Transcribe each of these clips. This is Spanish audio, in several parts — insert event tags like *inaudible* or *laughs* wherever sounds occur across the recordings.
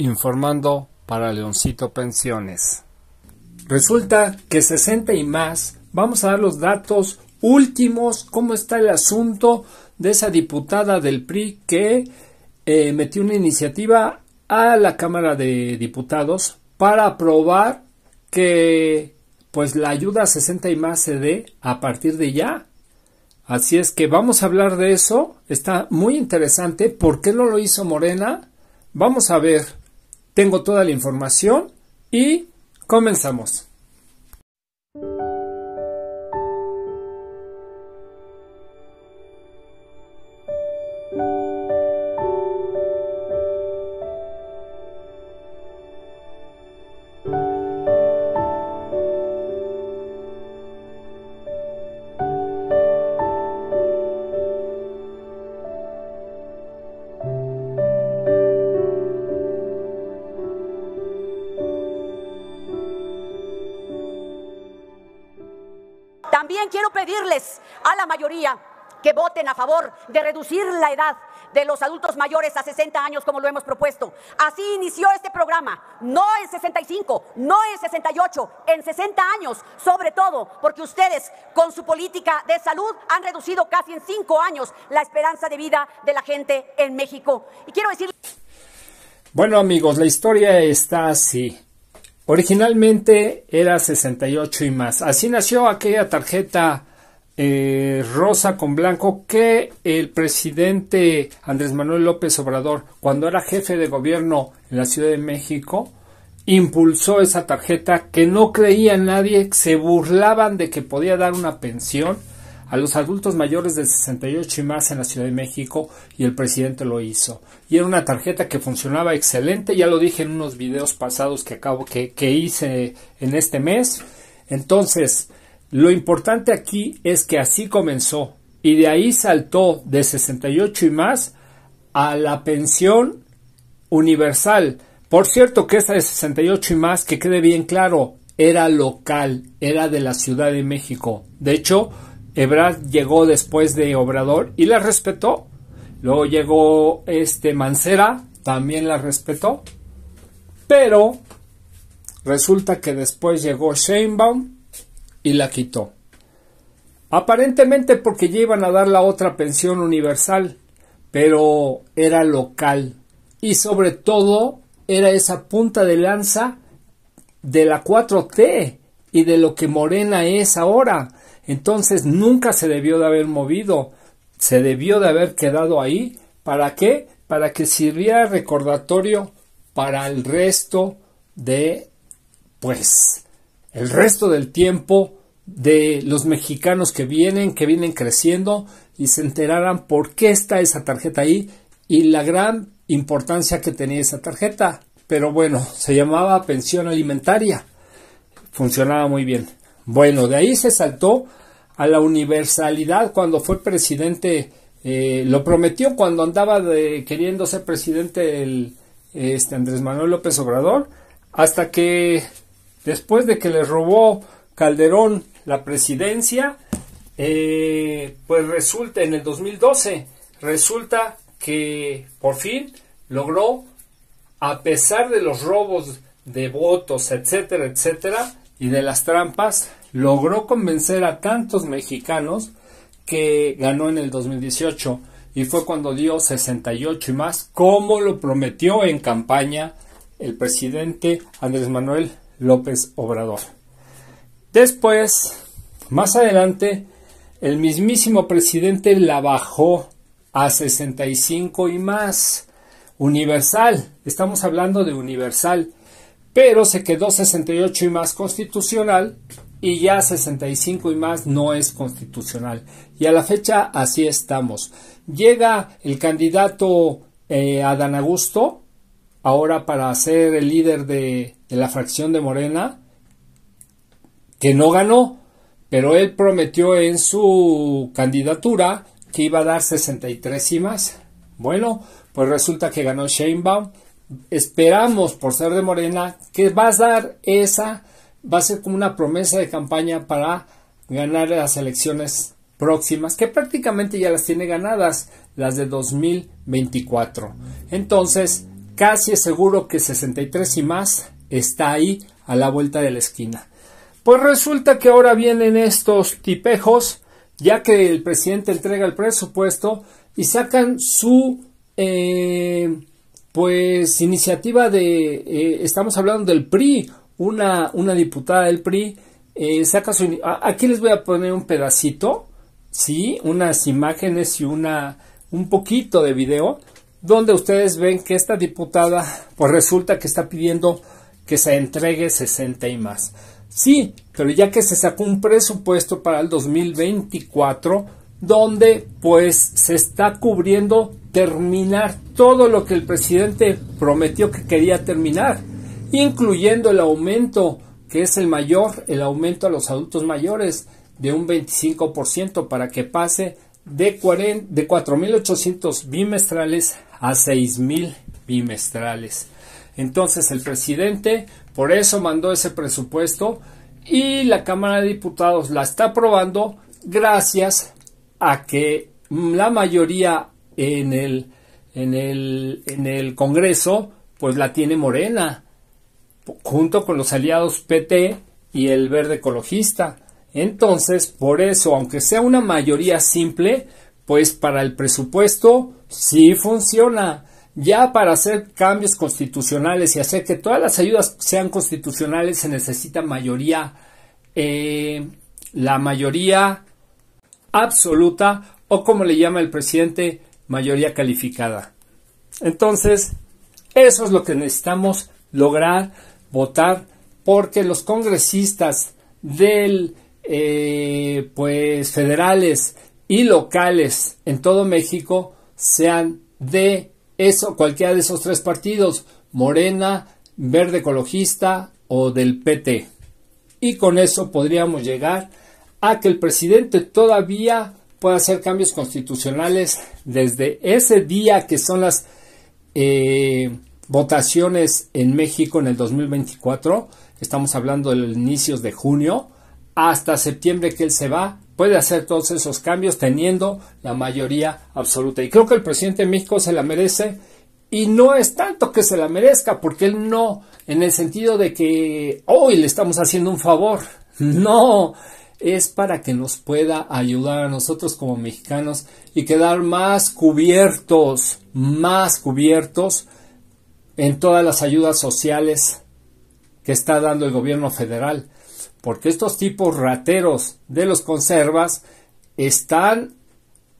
Informando para Leoncito Pensiones. Resulta que 60 y más, vamos a dar los datos últimos, cómo está el asunto de esa diputada del PRI que eh, metió una iniciativa a la Cámara de Diputados para aprobar que pues la ayuda a 60 y más se dé a partir de ya. Así es que vamos a hablar de eso, está muy interesante, ¿por qué no lo hizo Morena? Vamos a ver. Tengo toda la información y comenzamos. también quiero pedirles a la mayoría que voten a favor de reducir la edad de los adultos mayores a 60 años como lo hemos propuesto. Así inició este programa, no en 65, no en 68, en 60 años, sobre todo porque ustedes con su política de salud han reducido casi en 5 años la esperanza de vida de la gente en México. Y quiero decir... Bueno amigos, la historia está así. Originalmente era 68 y más. Así nació aquella tarjeta eh, rosa con blanco que el presidente Andrés Manuel López Obrador, cuando era jefe de gobierno en la Ciudad de México, impulsó esa tarjeta que no creía nadie, se burlaban de que podía dar una pensión a los adultos mayores de 68 y más en la Ciudad de México y el presidente lo hizo. Y era una tarjeta que funcionaba excelente, ya lo dije en unos videos pasados que acabo que, hice en este mes. Entonces, lo importante aquí es que así comenzó y de ahí saltó de 68 y más a la pensión universal. Por cierto que esa de 68 y más, que quede bien claro, era local, era de la Ciudad de México. De hecho, Ebrard llegó después de Obrador y la respetó. Luego llegó este Mancera, también la respetó. Pero resulta que después llegó Sheinbaum y la quitó. Aparentemente porque ya iban a dar la otra pensión universal, pero era local y sobre todo era esa punta de lanza de la 4T y de lo que Morena es ahora. Entonces nunca se debió de haber movido, se debió de haber quedado ahí. ¿Para qué? Para que sirviera recordatorio para el resto de, pues, el resto del tiempo de los mexicanos que vienen, que vienen creciendo y se enteraran por qué está esa tarjeta ahí y la gran importancia que tenía esa tarjeta. Pero bueno, se llamaba pensión alimentaria. Funcionaba muy bien. Bueno, de ahí se saltó a la universalidad cuando fue presidente, eh, lo prometió cuando andaba queriendo ser presidente el, este Andrés Manuel López Obrador, hasta que después de que le robó Calderón la presidencia, eh, pues resulta en el 2012, resulta que por fin logró, a pesar de los robos de votos, etcétera, etcétera, y de las trampas, logró convencer a tantos mexicanos que ganó en el 2018 y fue cuando dio 68 y más, como lo prometió en campaña el presidente Andrés Manuel López Obrador. Después, más adelante, el mismísimo presidente la bajó a 65 y más. Universal, estamos hablando de universal, pero se quedó 68 y más constitucional y ya 65 y más no es constitucional. Y a la fecha así estamos. Llega el candidato eh, Adán Augusto, ahora para ser el líder de, la fracción de Morena, que no ganó, pero él prometió en su candidatura que iba a dar 63 y más. Bueno, pues resulta que ganó Sheinbaum. Esperamos, por ser de Morena, que va a dar esa va a ser como una promesa de campaña para ganar las elecciones próximas, que prácticamente ya las tiene ganadas, las de 2024. Entonces, casi es seguro que 63 y más está ahí a la vuelta de la esquina. Pues resulta que ahora vienen estos tipejos, ya que el presidente entrega el presupuesto y sacan su eh, pues iniciativa de eh, estamos hablando del PRI una, una diputada del PRI eh, saca su... Aquí les voy a poner un pedacito, ¿sí? Unas imágenes y una, un poquito de video, donde ustedes ven que esta diputada, pues resulta que está pidiendo que se entregue 60 y más. Sí, pero ya que se sacó un presupuesto para el 2024, donde pues se está cubriendo terminar todo lo que el presidente prometió que quería terminar incluyendo el aumento que es el mayor, el aumento a los adultos mayores de un 25% para que pase de, de 4.800 bimestrales a 6.000 bimestrales. Entonces el presidente por eso mandó ese presupuesto y la Cámara de Diputados la está aprobando gracias a que la mayoría en el, en el, en el Congreso pues la tiene morena junto con los aliados PT y el verde ecologista. Entonces, por eso, aunque sea una mayoría simple, pues para el presupuesto sí funciona. Ya para hacer cambios constitucionales y hacer que todas las ayudas sean constitucionales se necesita mayoría, eh, la mayoría absoluta o como le llama el presidente, mayoría calificada. Entonces, eso es lo que necesitamos lograr votar porque los congresistas del eh, pues federales y locales en todo México sean de eso cualquiera de esos tres partidos Morena Verde Ecologista o del PT y con eso podríamos llegar a que el presidente todavía pueda hacer cambios constitucionales desde ese día que son las eh, votaciones en México en el 2024, estamos hablando de los inicios de junio, hasta septiembre que él se va, puede hacer todos esos cambios teniendo la mayoría absoluta. Y creo que el presidente de México se la merece y no es tanto que se la merezca, porque él no, en el sentido de que hoy le estamos haciendo un favor, *laughs* no, es para que nos pueda ayudar a nosotros como mexicanos y quedar más cubiertos, más cubiertos en todas las ayudas sociales que está dando el gobierno federal, porque estos tipos rateros de los conservas están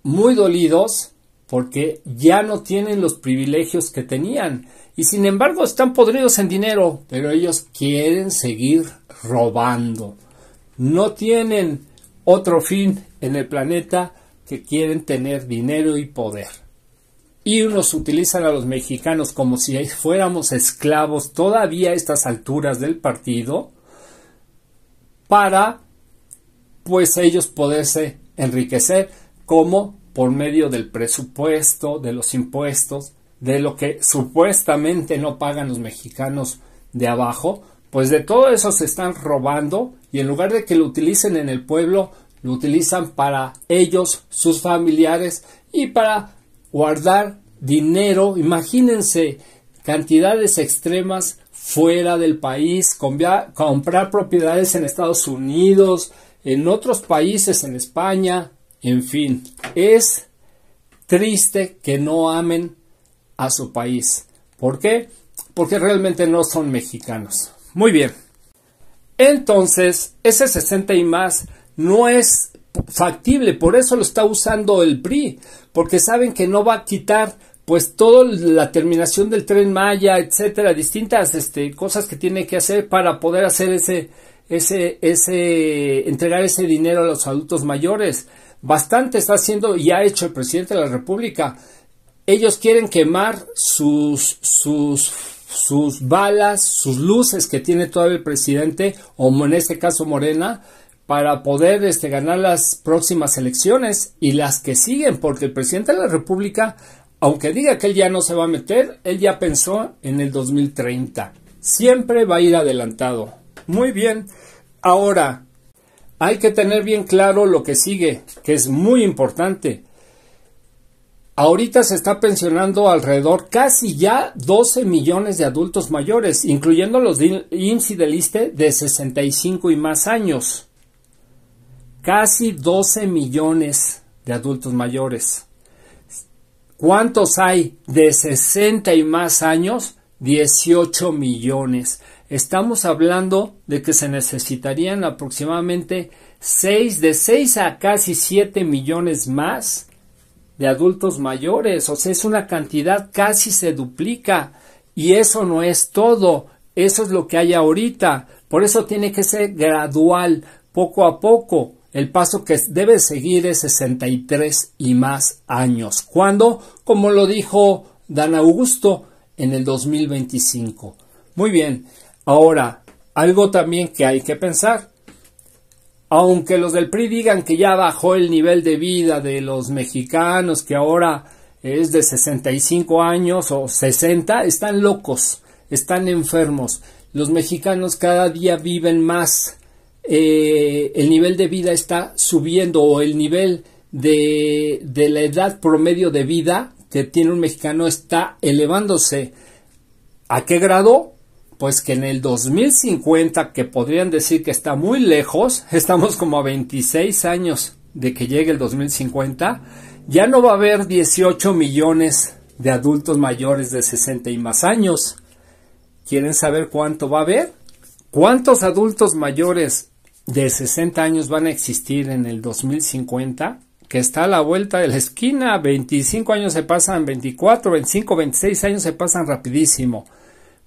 muy dolidos porque ya no tienen los privilegios que tenían y sin embargo están podridos en dinero, pero ellos quieren seguir robando. No tienen otro fin en el planeta que quieren tener dinero y poder y nos utilizan a los mexicanos como si fuéramos esclavos todavía a estas alturas del partido para pues ellos poderse enriquecer como por medio del presupuesto, de los impuestos, de lo que supuestamente no pagan los mexicanos de abajo, pues de todo eso se están robando y en lugar de que lo utilicen en el pueblo, lo utilizan para ellos, sus familiares y para guardar dinero, imagínense cantidades extremas fuera del país, comprar propiedades en Estados Unidos, en otros países, en España, en fin, es triste que no amen a su país. ¿Por qué? Porque realmente no son mexicanos. Muy bien. Entonces, ese 60 y más no es factible, por eso lo está usando el PRI, porque saben que no va a quitar pues toda la terminación del tren Maya, etcétera, distintas este, cosas que tiene que hacer para poder hacer ese, ese, ese, entregar ese dinero a los adultos mayores. Bastante está haciendo y ha hecho el presidente de la República. Ellos quieren quemar sus, sus, sus balas, sus luces que tiene todavía el presidente, o en este caso Morena, para poder este, ganar las próximas elecciones y las que siguen, porque el presidente de la República, aunque diga que él ya no se va a meter, él ya pensó en el 2030. Siempre va a ir adelantado. Muy bien. Ahora, hay que tener bien claro lo que sigue, que es muy importante. Ahorita se está pensionando alrededor casi ya 12 millones de adultos mayores, incluyendo los IMSS del ISTE de 65 y más años casi 12 millones de adultos mayores. ¿Cuántos hay de 60 y más años? 18 millones. Estamos hablando de que se necesitarían aproximadamente 6, de 6 a casi 7 millones más de adultos mayores. O sea, es una cantidad casi se duplica. Y eso no es todo. Eso es lo que hay ahorita. Por eso tiene que ser gradual, poco a poco. El paso que debe seguir es 63 y más años. ¿Cuándo? Como lo dijo Dan Augusto en el 2025. Muy bien. Ahora, algo también que hay que pensar. Aunque los del PRI digan que ya bajó el nivel de vida de los mexicanos, que ahora es de 65 años o 60, están locos, están enfermos. Los mexicanos cada día viven más eh, el nivel de vida está subiendo o el nivel de, de la edad promedio de vida que tiene un mexicano está elevándose. ¿A qué grado? Pues que en el 2050, que podrían decir que está muy lejos, *laughs* estamos como a 26 años de que llegue el 2050, ya no va a haber 18 millones de adultos mayores de 60 y más años. ¿Quieren saber cuánto va a haber? ¿Cuántos adultos mayores de 60 años van a existir en el 2050, que está a la vuelta de la esquina, 25 años se pasan, 24, 25, 26 años se pasan rapidísimo.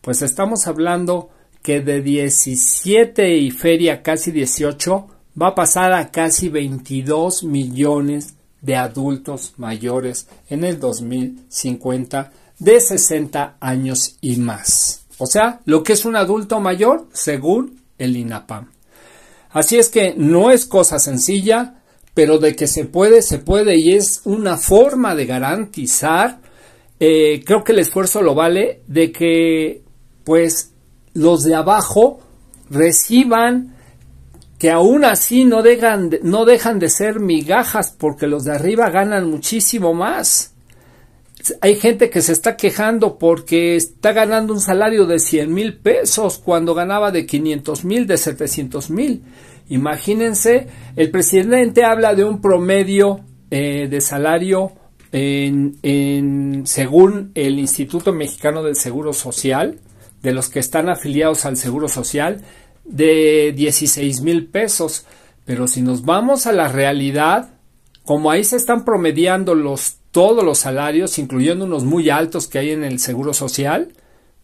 Pues estamos hablando que de 17 y feria casi 18 va a pasar a casi 22 millones de adultos mayores en el 2050 de 60 años y más. O sea, lo que es un adulto mayor según el INAPAM. Así es que no es cosa sencilla, pero de que se puede, se puede y es una forma de garantizar, eh, creo que el esfuerzo lo vale, de que pues los de abajo reciban que aún así no no dejan de ser migajas porque los de arriba ganan muchísimo más hay gente que se está quejando porque está ganando un salario de 100 mil pesos cuando ganaba de 500 mil, de 700 mil. Imagínense, el presidente habla de un promedio eh, de salario según el Instituto Mexicano del Seguro Social, de los que están afiliados al Seguro Social, de 16 mil pesos. Pero si nos vamos a la realidad, como ahí se están promediando los todos los salarios, incluyendo unos muy altos que hay en el Seguro Social,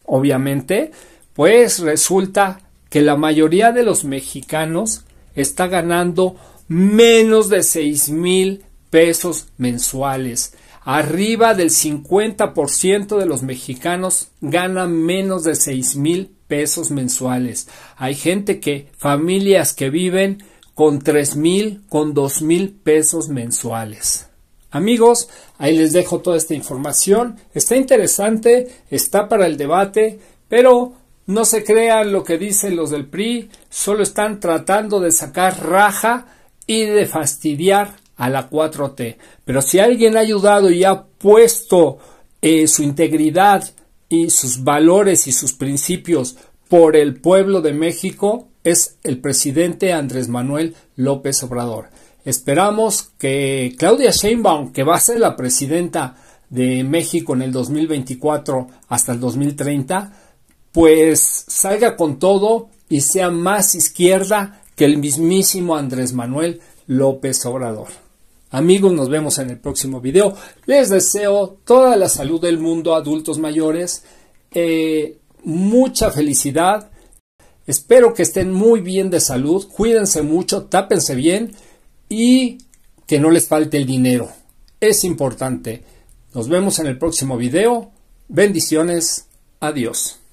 obviamente, pues resulta que la mayoría de los mexicanos está ganando menos de 6 mil pesos mensuales. Arriba del 50% de los mexicanos gana menos de 6 mil pesos mensuales. Hay gente que, familias que viven con 3 mil, con 2 mil pesos mensuales. Amigos, ahí les dejo toda esta información. Está interesante, está para el debate, pero no se crean lo que dicen los del PRI, solo están tratando de sacar raja y de fastidiar a la 4T. Pero si alguien ha ayudado y ha puesto eh, su integridad y sus valores y sus principios por el pueblo de México, es el presidente Andrés Manuel López Obrador. Esperamos que Claudia Sheinbaum, que va a ser la presidenta de México en el 2024 hasta el 2030, pues salga con todo y sea más izquierda que el mismísimo Andrés Manuel López Obrador. Amigos, nos vemos en el próximo video. Les deseo toda la salud del mundo, adultos mayores, eh, mucha felicidad. Espero que estén muy bien de salud, cuídense mucho, tápense bien y que no les falte el dinero. Es importante. Nos vemos en el próximo video. Bendiciones. Adiós.